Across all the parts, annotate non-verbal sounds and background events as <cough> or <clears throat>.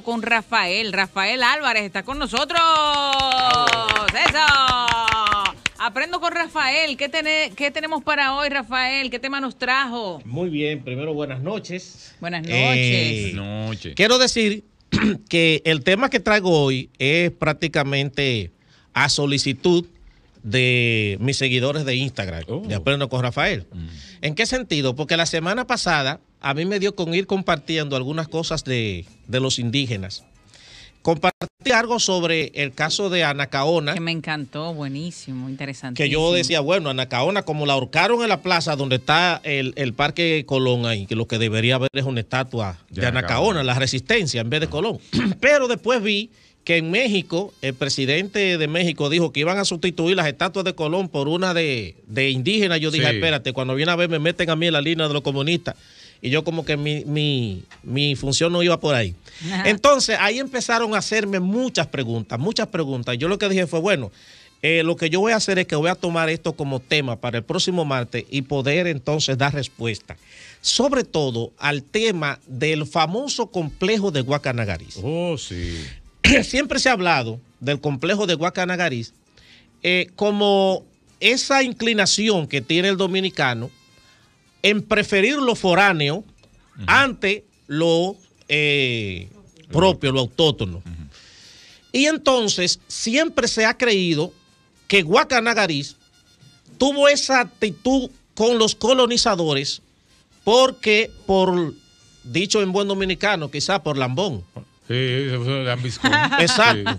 con Rafael. Rafael Álvarez está con nosotros. ¡Eso! Aprendo con Rafael. ¿Qué, ¿Qué, tenemos para hoy, Rafael? ¿Qué tema nos trajo? Muy bien. Primero, buenas noches. Buenas eh, noches. Quiero decir <clears throat> que el tema que traigo hoy es prácticamente a solicitud de mis seguidores de Instagram, oh. Aprendo con Rafael. Mm. ¿En qué sentido? Porque la semana pasada a mí me dio con ir compartiendo algunas cosas de, los indígenas. Compartí algo sobre el caso de Anacaona. Que me encantó, buenísimo, interesante. Que yo decía, bueno, Anacaona, como la ahorcaron en la plaza donde está el, Parque Colón ahí, que lo que debería haber es una estatua de, Anacaona, la resistencia, en vez de Colón. <clears throat> Pero después vi que en México, el presidente de México dijo que iban a sustituir las estatuas de Colón por una de, indígenas. Yo dije, ah, espérate, cuando viene a ver me meten a mí en la línea de los comunistas. Y yo como que mi, función no iba por ahí. Entonces ahí empezaron a hacerme muchas preguntas, muchas preguntas. Yo lo que dije fue, bueno, eh, lo que yo voy a hacer es que voy a tomar esto como tema para el próximo martes y poder entonces dar respuesta, sobre todo al tema del famoso complejo de Guacanagaris. Oh, sí. <clears throat> Siempre se ha hablado del complejo de Guacanagaris eh, como esa inclinación que tiene el dominicano en preferir lo foráneo ante lo eh, propio, lo autóctono. Y entonces siempre se ha creído que Guacanagariz tuvo esa actitud con los colonizadores porque, por dicho en buen dominicano, quizás por lambón. Sí, <laughs> Exacto.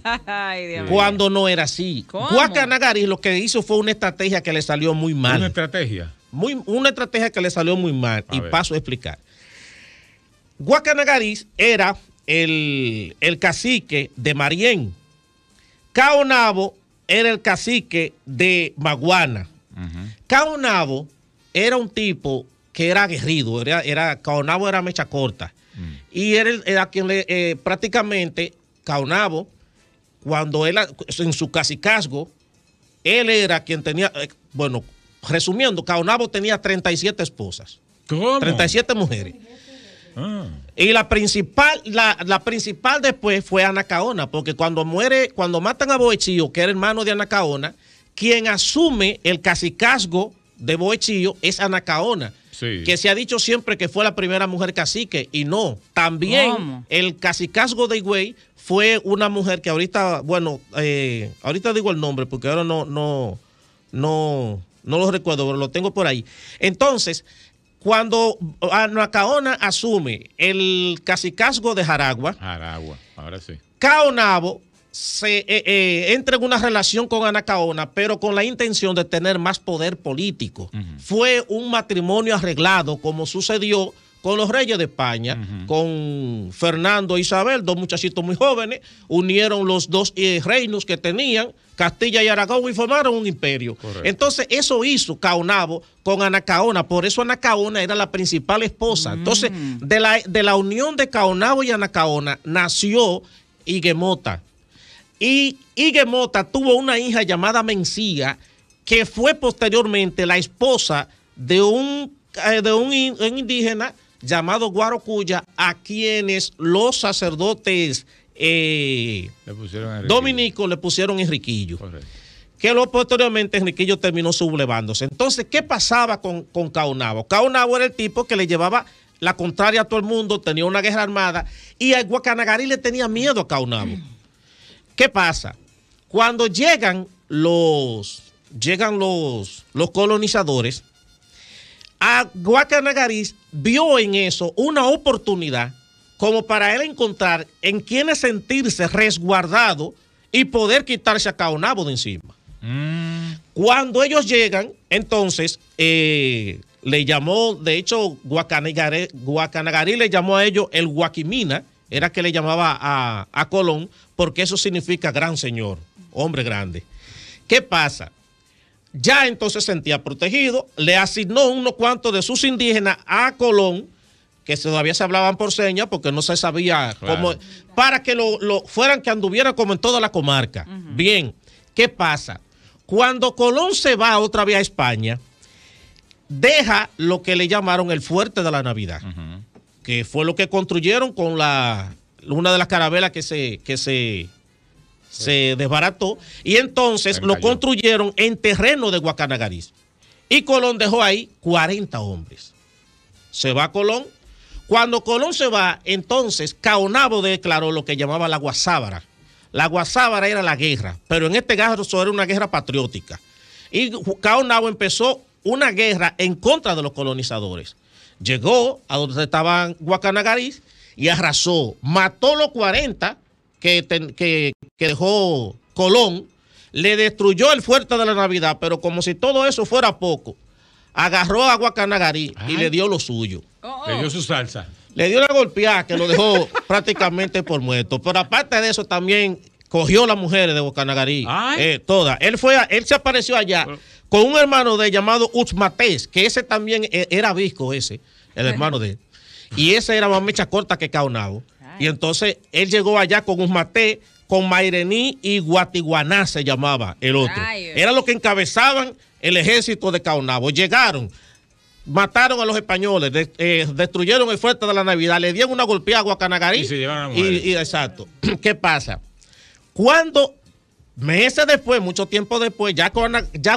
Cuando no era así. ¿Cómo? Guacanagariz lo que hizo fue una estrategia que le salió muy mal. Una estrategia una estrategia que le salió muy mal y paso a explicar. Guacanagariz era el, cacique de Marién. Caonabo era el cacique de Maguana. Caonabo era un tipo que era aguerrido, era, era, Caonabo era mecha corta. Mm. Y era, era, quien le, eh, prácticamente Caonabo, cuando él en su cacicazgo, él era quien tenía, eh, bueno, Resumiendo, Caonabo tenía 37 esposas. ¿Cómo? 37 mujeres. Ah. Y la principal, la, principal después fue Anacaona, porque cuando muere, cuando matan a Boechillo, que era hermano de Anacaona, quien asume el cacicazgo de Boechillo es Anacaona. Sí. Que se ha dicho siempre que fue la primera mujer cacique, y no. También el cacicazgo de Higüey fue una mujer que ahorita, bueno, eh, ahorita digo el nombre porque ahora no, no, no, no lo recuerdo, pero lo tengo por ahí. Entonces, cuando Anacaona asume el cacicazgo de Jaragua, Jaragua, ahora sí. Caonabo se, eh, eh, entra en una relación con Anacaona, pero con la intención de tener más poder político. Fue un matrimonio arreglado, como sucedió con los reyes de España, con Fernando e Isabel, dos muchachitos muy jóvenes, unieron los dos eh, reinos que tenían, Castilla y Aragón, y formaron un imperio. Entonces, eso hizo Caonabo con Anacaona, por eso Anacaona era la principal esposa. Mm. Entonces, de la, de la unión de Caonabo y Anacaona nació Iguemota. Y Iguemota tuvo una hija llamada Mencía, que fue posteriormente la esposa de un eh, de un, indígena llamado Guarocuya, a quienes los sacerdotes eh, dominicos le pusieron Enriquillo. Que luego posteriormente Enriquillo terminó sublevándose. Entonces, ¿qué pasaba con, con Caonabo? Caonabo era el tipo que le llevaba la contraria a todo el mundo, tenía una guerra armada y a Guacanagarí le tenía miedo a Caonabo. ¿Qué pasa? Cuando llegan los, llegan los, los colonizadores, a Guacanagariz vio en eso una oportunidad como para él encontrar en quienes sentirse resguardado y poder quitarse a Caonabo de encima. Mm. Cuando ellos llegan, entonces eh, le llamó, de hecho, Guacanagarí le llamó a ellos el Guaquimina, era que le llamaba a, a Colón, porque eso significa gran señor, hombre grande. ¿Qué pasa? ya entonces sentía protegido, le asignó unos cuantos de sus indígenas a Colón, que todavía se hablaban por señas porque no se sabía cómo, para que lo, lo, fueran que anduvieran como en toda la comarca. Bien, ¿qué pasa? Cuando Colón se va otra vez a España, deja lo que le llamaron el fuerte de la Navidad, que fue lo que construyeron con la una de las carabelas que se, que se se desbarató y entonces lo construyeron en terreno de Guacanagariz. Y Colón dejó ahí 40 hombres. Se va Colón. Cuando Colón se va, entonces Caonabo declaró lo que llamaba la Guasábara. La Guasábara era la guerra, pero en este caso era una guerra patriótica. Y Caonabo empezó una guerra en contra de los colonizadores. Llegó a donde estaban Guacanagariz y arrasó, mató los 40 que, dejó Colón, le destruyó el fuerte de la Navidad, pero como si todo eso fuera poco, agarró a Guacanagarí y le dio lo suyo. Oh, oh. Le dio su salsa. Le dio una golpeada que lo dejó <laughs> prácticamente por muerto. Pero aparte de eso, también cogió las mujeres de Guacanagarí. Eh, todas. Él, fue él se apareció allá con un hermano de él llamado Uxmatés, que ese también e, era visco ese, el hermano de él. Y ese era más mecha corta que Caonabo. Y entonces él llegó allá con un maté, con Mairení y Guatiguaná se llamaba el otro. Era lo que encabezaban el ejército de Caonabo. Llegaron, mataron a los españoles, eh, destruyeron el fuerte de la Navidad, le dieron una golpeada a Guacanagarí. Y se a y, Exacto. <clears throat> ¿Qué pasa? Cuando meses después, mucho tiempo después, ya,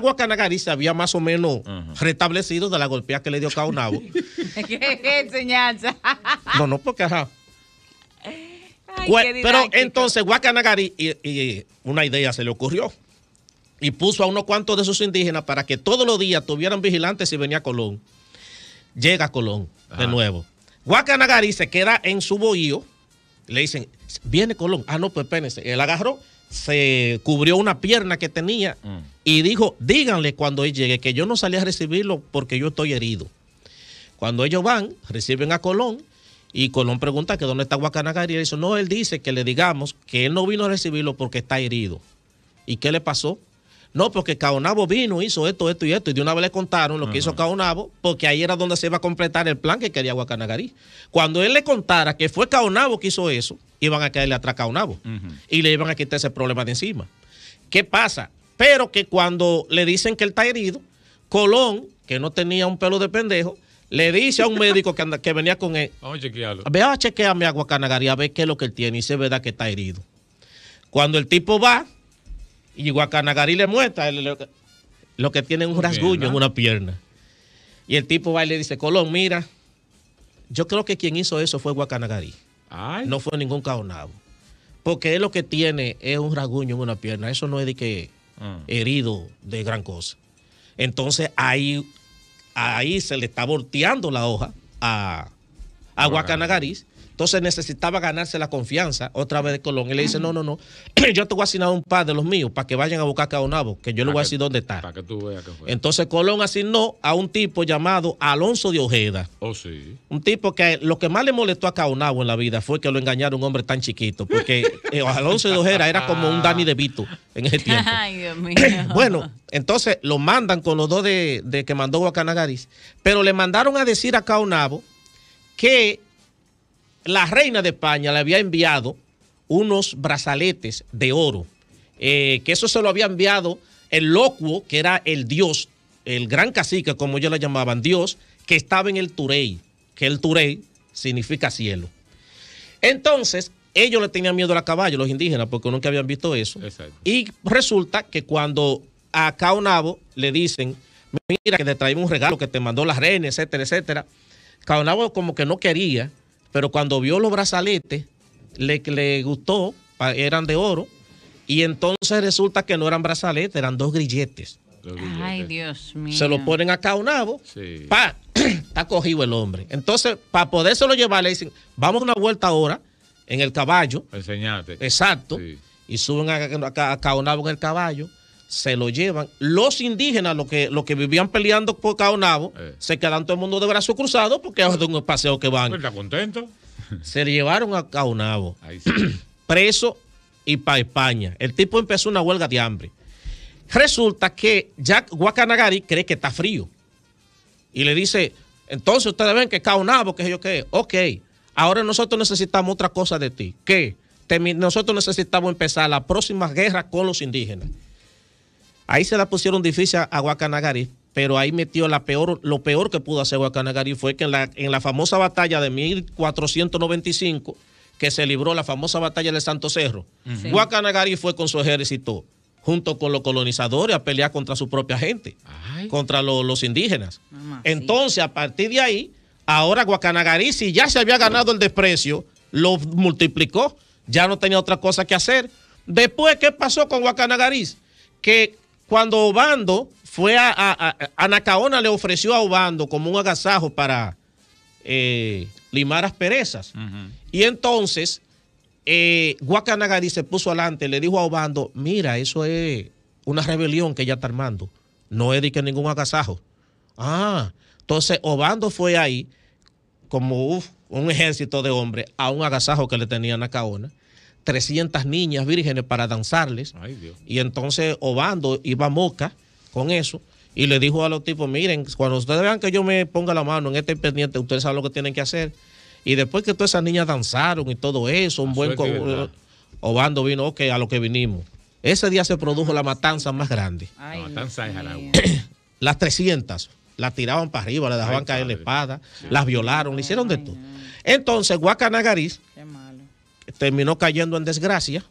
Guacanagarí se había más o menos restablecido de la golpeada que le dio Caonabo. <laughs> ¿Qué, enseñanza? no, no, porque ajá. Pero entonces Guacanagari, y, una idea se le ocurrió, y puso a unos cuantos de sus indígenas para que todos los días tuvieran vigilantes si venía Colón. Llega Colón de nuevo. Guacanagari se queda en su bohío. Le dicen, viene Colón. Ah, no, pues espérense. Él agarró, se cubrió una pierna que tenía mm. y dijo, díganle cuando él llegue que yo no salí a recibirlo porque yo estoy herido. Cuando ellos van, reciben a Colón y Colón pregunta que dónde está Guacanagarí. Y él dice, no, él dice que le digamos que él no vino a recibirlo porque está herido. ¿Y qué le pasó? No, porque Caonabo vino, hizo esto, esto y esto. Y de una vez le contaron lo que hizo Caonabo, porque ahí era donde se iba a completar el plan que quería Guacanagarí. Cuando él le contara que fue Caonabo que hizo eso, iban a caerle atrás a Caonabo. Y le iban a quitar ese problema de encima. ¿Qué pasa? Pero que cuando le dicen que él está herido, Colón, que no tenía un pelo de pendejo, le dice a un médico que, anda, que venía con él. Vamos a chequearlo. Ve a chequearme a Guacanagari a ver qué es lo que él tiene. Y se verdad que está herido. Cuando el tipo va y Guacanagari le muestra lo, que, tiene es tiene un rasguño en una pierna. Y el tipo va y le dice, Colón, mira, yo creo que quien hizo eso fue Guacanagari. No fue ningún caonabo. Porque él lo que tiene es un rasguño en una pierna. Eso no es de que mm. herido de gran cosa. Entonces hay ahí se le está volteando la hoja a, a Guacanagaris entonces necesitaba ganarse la confianza otra vez de Colón. Y le dice, no, no, no, <clears throat> yo te voy a asignar un par de los míos para que vayan a buscar a Caonabo, que yo le voy a decir dónde está. Para que tú veas que fue. Entonces Colón asignó a un tipo llamado Alonso de Ojeda. Oh, sí. Un tipo que lo que más le molestó a Caonabo en la vida fue que lo engañara un hombre tan chiquito, porque <laughs> eh, Alonso de Ojeda era como un Dani de Vito en ese tiempo. <laughs> Ay, Dios mío. <clears throat> bueno, entonces lo mandan con los dos de, que mandó Guacanagaris, pero le mandaron a decir a Caonabo que la reina de España le había enviado unos brazaletes de oro, eh, que eso se lo había enviado el locuo, que era el dios, el gran cacique, como ellos la llamaban, dios, que estaba en el Turey, que el Turey significa cielo. Entonces, ellos le tenían miedo a caballo, los indígenas, porque nunca habían visto eso. Y resulta que cuando a Caonabo le dicen, mira, que te traemos un regalo que te mandó la reina, etcétera, etcétera, Caonabo como que no quería, pero cuando vio los brazaletes, le, le gustó, eran de oro, y entonces resulta que no eran brazaletes, eran dos grilletes. Ay, Dios mío. Se lo ponen a un pa, <clears throat> está cogido el hombre. Entonces, para podérselo llevar, le dicen, vamos una vuelta ahora en el caballo. Enseñate. Exacto. Y suben a, Caonabo en el caballo se lo llevan. Los indígenas, los que, que vivían peleando por Caonabo, eh. se quedan todo el mundo de brazos cruzados porque es un paseo que van. Pues, está contento. <laughs> Se llevaron a Caonabo, <clears throat> preso y para España. El tipo empezó una huelga de hambre. Resulta que Jack Guacanagari cree que está frío. Y le dice, entonces ustedes ven que Caonabo, que yo qué, ok, ahora nosotros necesitamos otra cosa de ti. que Nosotros necesitamos empezar la próxima guerra con los indígenas. Ahí se la pusieron difícil a Guacanagari, pero ahí metió la peor, lo peor que pudo hacer Guacanagari fue que en la, famosa batalla de 1495, que se libró la famosa batalla de Santo Cerro, Guacanagarí fue con su ejército junto con los colonizadores a pelear contra su propia gente, contra los indígenas. Entonces, a partir de ahí, ahora Guacanagarí, si ya se había ganado el desprecio, lo multiplicó, ya no tenía otra cosa que hacer. Después, ¿qué pasó con Guacanagarí? Que cuando Obando fue a, Anacaona le ofreció a Obando como un agasajo para eh, limar asperezas. Y entonces, eh, se puso adelante, le dijo a Obando, mira, eso es una rebelión que ella está armando. No es ningún agasajo. Ah, entonces Obando fue ahí como un ejército de hombres a un agasajo que le tenía Nacaona. 300 niñas vírgenes para danzarles. Y entonces Obando iba moca con eso y le dijo a los tipos, miren, cuando ustedes vean que yo me ponga la mano en este pendiente, ustedes saben lo que tienen que hacer. Y después que todas esas niñas danzaron y todo eso, un buen... Obando vino, ok, a lo que vinimos. Ese día se produjo la matanza más grande. la matanza <clears throat> Las 300. Las tiraban para arriba, las dejaban caer la espada, las violaron, le hicieron de todo. Entonces, Guacanagariz terminó cayendo en desgracia.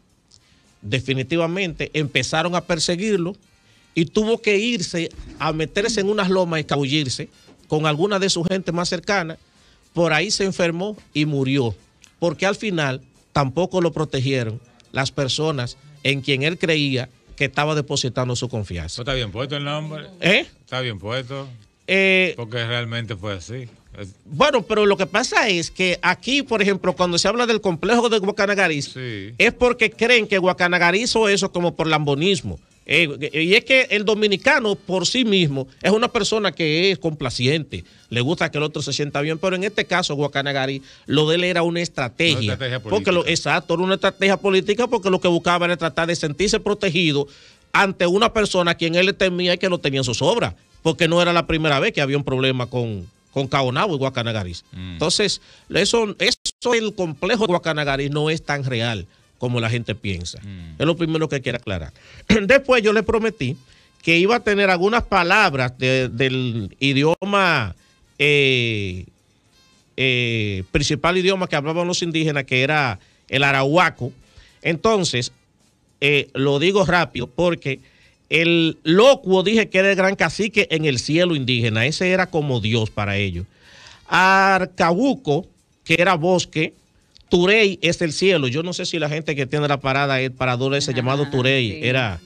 Definitivamente empezaron a perseguirlo y tuvo que irse a meterse en unas lomas y escabullirse con alguna de su gente más cercana. Por ahí se enfermó y murió, porque al final tampoco lo protegieron las personas en quien él creía que estaba depositando su confianza. Pues está bien puesto el nombre. ¿Eh? Está bien puesto. Eh, porque realmente fue así. Bueno, pero lo que pasa es que aquí, por ejemplo, cuando se habla del complejo de Guacanagarí, es porque creen que Guacanagarí hizo eso como por lambonismo. Eh, y es que el dominicano por sí mismo es una persona que es complaciente, le gusta que el otro se sienta bien, pero en este caso, Guacanagarí, lo de él era una estrategia. estrategia Porque exacto, era una estrategia política porque lo que buscaba era tratar de sentirse protegido ante una persona a quien él temía y que no tenía en sus obras, porque no era la primera vez que había un problema con, con Caonabo y Guacanagaris. Mm. Entonces, eso, eso, el complejo de Guacanagaris no es tan real como la gente piensa. Mm. Es lo primero que quiero aclarar. <clears throat> Después yo le prometí que iba a tener algunas palabras del idioma, eh, eh, principal idioma que hablaban los indígenas, que era el arahuaco. Entonces, eh, lo digo rápido porque el locuo dije que era el gran cacique en el cielo indígena, ese era como Dios para ellos. Arcabuco, que era bosque, Turey es el cielo. Yo no sé si la gente que tiene la parada es parador ese ah, llamado Turey, era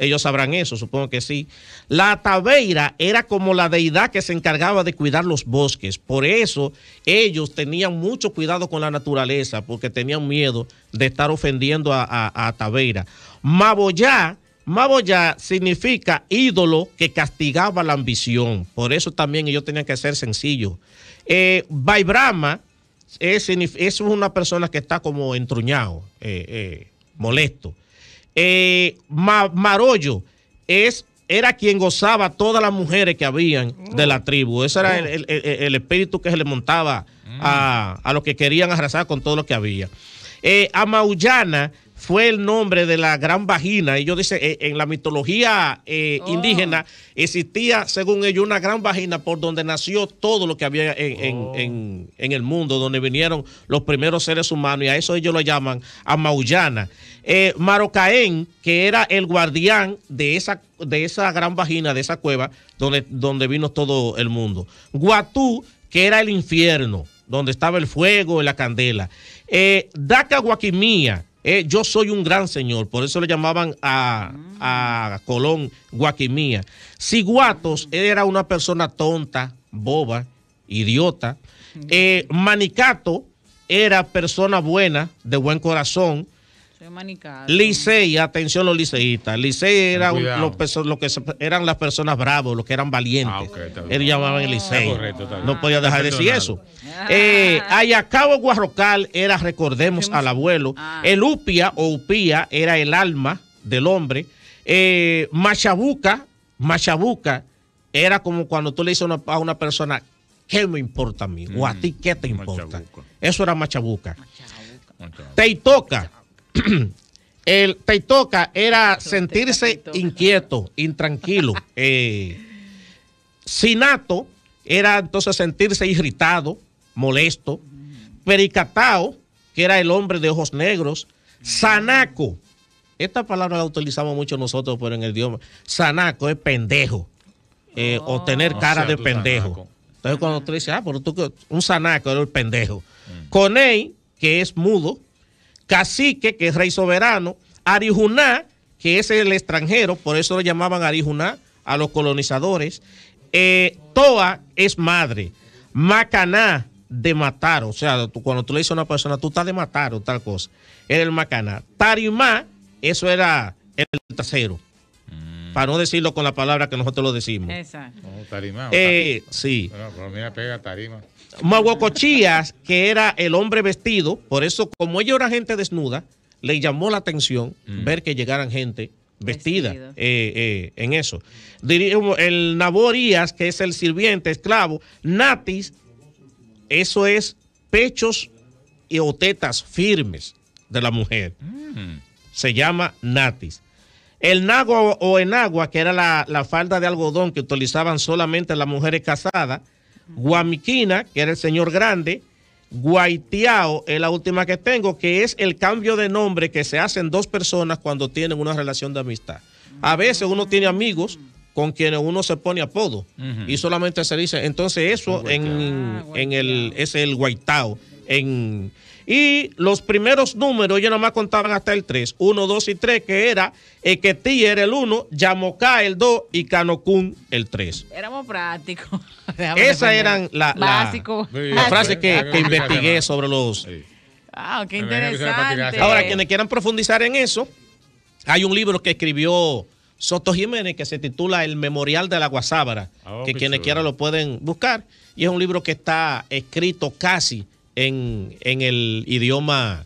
ellos sabrán eso, supongo que sí. La tabeira era como la deidad que se encargaba de cuidar los bosques. Por eso ellos tenían mucho cuidado con la naturaleza, porque tenían miedo de estar ofendiendo a, a, a Tabeira. Maboyá Maboya significa ídolo que castigaba la ambición. Por eso también ellos tenían que ser sencillos. Eh, Baibrama es, es, una persona que está como entruñado, eh, eh, molesto. Eh, Maroyo es, era quien gozaba todas las mujeres que habían de la tribu. Ese era el, espíritu que se le montaba a, a los que querían arrasar con todo lo que había. Eh, fue el nombre de la gran vagina. Ellos dicen, eh, en la mitología eh, oh. indígena existía, según ellos, una gran vagina por donde nació todo lo que había en, oh. el mundo, donde vinieron los primeros seres humanos, y a eso ellos lo llaman Amaullana. Eh, Marocaén, que era el guardián de esa, de esa gran vagina, de esa cueva, donde, donde vino todo el mundo. Guatú, que era el infierno, donde estaba el fuego y la candela. Eh, Daca Guaquimía, eh, yo soy un gran señor, por eso le llamaban a, a Colón Guaquimía. Siguatos era una persona tonta, boba, idiota. Eh, Manicato era persona buena, de buen corazón. Licey, atención los liceístas. Licey eran los, que eran las personas bravos, los que eran valientes. Él ah, llamaba el Licey. No podía dejar de decir eso. Eh, Ayacabo Guarrocal era, recordemos al abuelo. Ah. El Upia o Upía era el alma del hombre. Eh, Machabuca, Machabuca era como cuando tú le dices a una persona, ¿qué me importa a mí? O a mm, ti, ¿qué te importa? Eso era Machabuca. Machabuca. Teitoca. <clears throat> el teitoca era sentirse inquieto, intranquilo. <laughs> Eh, sinato era entonces sentirse irritado, molesto. Pericatao, que era el hombre de ojos negros. Sanaco, esta palabra la utilizamos mucho nosotros, pero en el idioma. Sanaco es pendejo. Eh, o tener oh. cara de pendejo. Entonces, cuando usted dice ah, pero tú, un sanaco era el pendejo. Mm. Coney, que es mudo. Cacique, que es rey soberano, Arijuná, que es el extranjero, por eso lo llamaban Arijuná a los colonizadores, eh, Toa es madre, Macaná de matar, o sea, cuando tú le dices a una persona, tú estás de matar o tal cosa, era el Macaná. Tarimá, eso era el tercero, mm. para no decirlo con la palabra que nosotros lo decimos. Exacto. No, eh, sí. Bueno, pero mira, pega tarima. Maguacochías, que era el hombre vestido, por eso como ella era gente desnuda, le llamó la atención mm. ver que llegaran gente vestida eh, eh, en eso. el Naborías, que es el sirviente, esclavo, Natis, eso es pechos y o tetas firmes de la mujer. Mm. Se llama Natis. El nagua o enagua, que era la falda de algodón que utilizaban solamente las mujeres casadas, Guamiquina, que era el señor grande, Guaitiao es la última que tengo, que es el cambio de nombre que se hacen dos personas cuando tienen una relación de amistad. A veces uno tiene amigos con quienes uno se pone apodo y solamente se dice, entonces eso en, ah, en, el, es el Guaitao. En, y los primeros números, ellos nomás contaban hasta el 3, 1, 2 y 3, que era Eketí era el 1, Yamoká el 2 y Canocún el 3. Éramos prácticos. <laughs> Esas eran las la, la frases que, investigué sobre los... Ah, qué interesante. Ahora, quienes quieran profundizar en eso, hay un libro que escribió Soto Jiménez que se titula El Memorial de la Guasábara, ah, que quienes quieran lo pueden buscar. Y es un libro que está escrito casi en, el idioma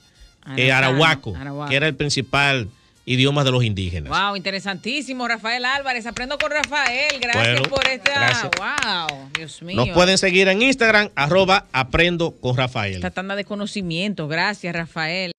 eh, arahuaco, que era el principal idioma de los indígenas. Wow, interesantísimo, Rafael Álvarez. Aprendo con Rafael. Gracias por esta. Wow, Dios mío. Nos pueden seguir en Instagram, arroba aprendo con Rafael. Esta tanda de conocimiento. Gracias, Rafael.